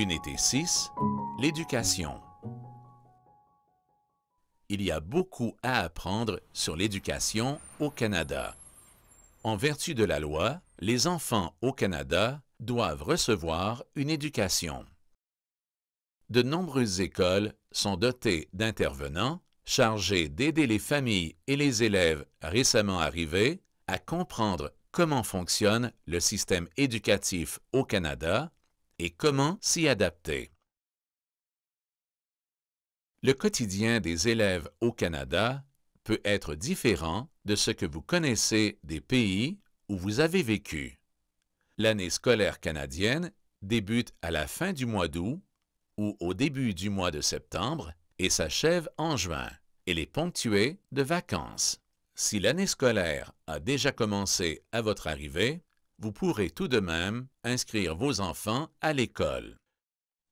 Unité 6. L'éducation. Il y a beaucoup à apprendre sur l'éducation au Canada. En vertu de la loi, les enfants au Canada doivent recevoir une éducation. De nombreuses écoles sont dotées d'intervenants chargés d'aider les familles et les élèves récemment arrivés à comprendre comment fonctionne le système éducatif au Canada et comment s'y adapter. Le quotidien des élèves au Canada peut être différent de ce que vous connaissez des pays où vous avez vécu. L'année scolaire canadienne débute à la fin du mois d'août ou au début du mois de septembre et s'achève en juin. Elle est ponctuée de vacances. Si l'année scolaire a déjà commencé à votre arrivée, vous pourrez tout de même inscrire vos enfants à l'école.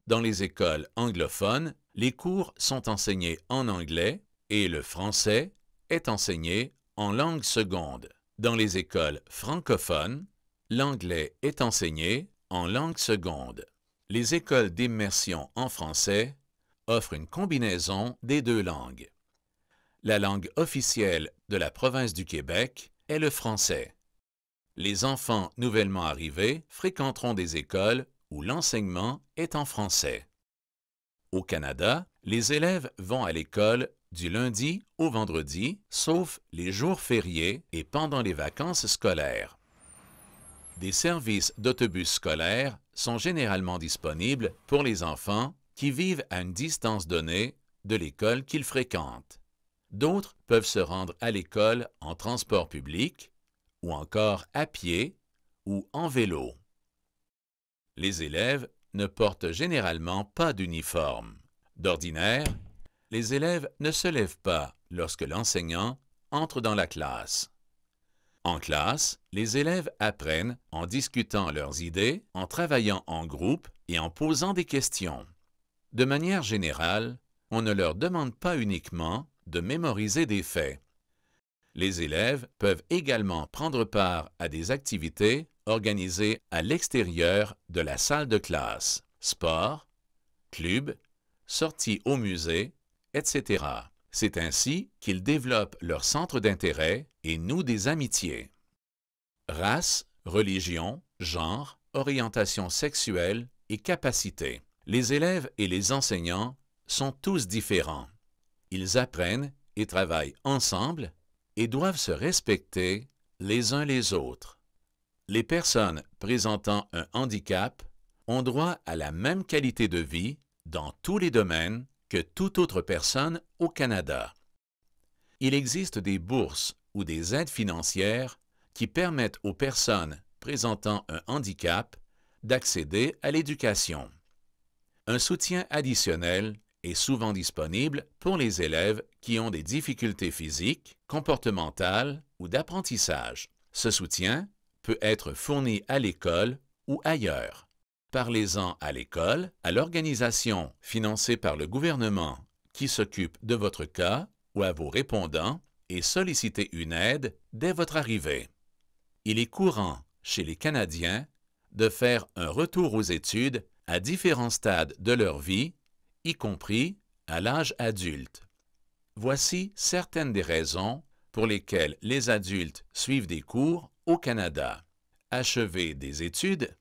Dans les écoles anglophones, les cours sont enseignés en anglais et le français est enseigné en langue seconde. Dans les écoles francophones, l'anglais est enseigné en langue seconde. Les écoles d'immersion en français offrent une combinaison des deux langues. La langue officielle de la province du Québec est le français. Les enfants nouvellement arrivés fréquenteront des écoles où l'enseignement est en français. Au Canada, les élèves vont à l'école du lundi au vendredi, sauf les jours fériés et pendant les vacances scolaires. Des services d'autobus scolaires sont généralement disponibles pour les enfants qui vivent à une distance donnée de l'école qu'ils fréquentent. D'autres peuvent se rendre à l'école en transport public ou encore à pied ou en vélo. Les élèves ne portent généralement pas d'uniforme. D'ordinaire, les élèves ne se lèvent pas lorsque l'enseignant entre dans la classe. En classe, les élèves apprennent en discutant leurs idées, en travaillant en groupe et en posant des questions. De manière générale, on ne leur demande pas uniquement de mémoriser des faits, les élèves peuvent également prendre part à des activités organisées à l'extérieur de la salle de classe, sport, club, sorties au musée, etc. C'est ainsi qu'ils développent leur centre d'intérêt et nouent des amitiés. Race, religion, genre, orientation sexuelle et capacité. Les élèves et les enseignants sont tous différents. Ils apprennent et travaillent ensemble et doivent se respecter les uns les autres. Les personnes présentant un handicap ont droit à la même qualité de vie dans tous les domaines que toute autre personne au Canada. Il existe des bourses ou des aides financières qui permettent aux personnes présentant un handicap d'accéder à l'éducation. Un soutien additionnel est souvent disponible pour les élèves qui ont des difficultés physiques, comportementales ou d'apprentissage. Ce soutien peut être fourni à l'école ou ailleurs. Parlez-en à l'école, à l'organisation financée par le gouvernement qui s'occupe de votre cas ou à vos répondants et sollicitez une aide dès votre arrivée. Il est courant chez les Canadiens de faire un retour aux études à différents stades de leur vie y compris à l'âge adulte. Voici certaines des raisons pour lesquelles les adultes suivent des cours au Canada. Achever des études,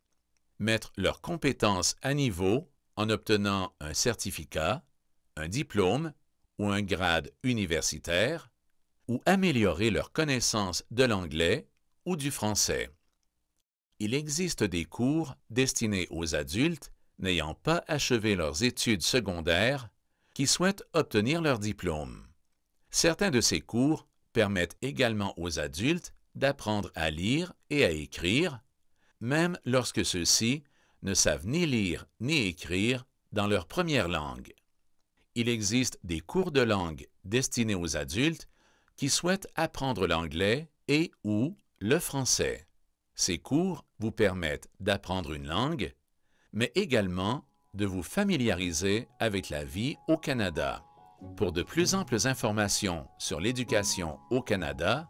mettre leurs compétences à niveau en obtenant un certificat, un diplôme ou un grade universitaire, ou améliorer leurs connaissance de l'anglais ou du français. Il existe des cours destinés aux adultes n'ayant pas achevé leurs études secondaires qui souhaitent obtenir leur diplôme. Certains de ces cours permettent également aux adultes d'apprendre à lire et à écrire, même lorsque ceux-ci ne savent ni lire ni écrire dans leur première langue. Il existe des cours de langue destinés aux adultes qui souhaitent apprendre l'anglais et ou le français. Ces cours vous permettent d'apprendre une langue mais également de vous familiariser avec la vie au Canada. Pour de plus amples informations sur l'éducation au Canada,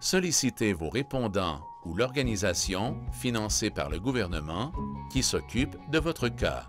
sollicitez vos répondants ou l'organisation financée par le gouvernement qui s'occupe de votre cas.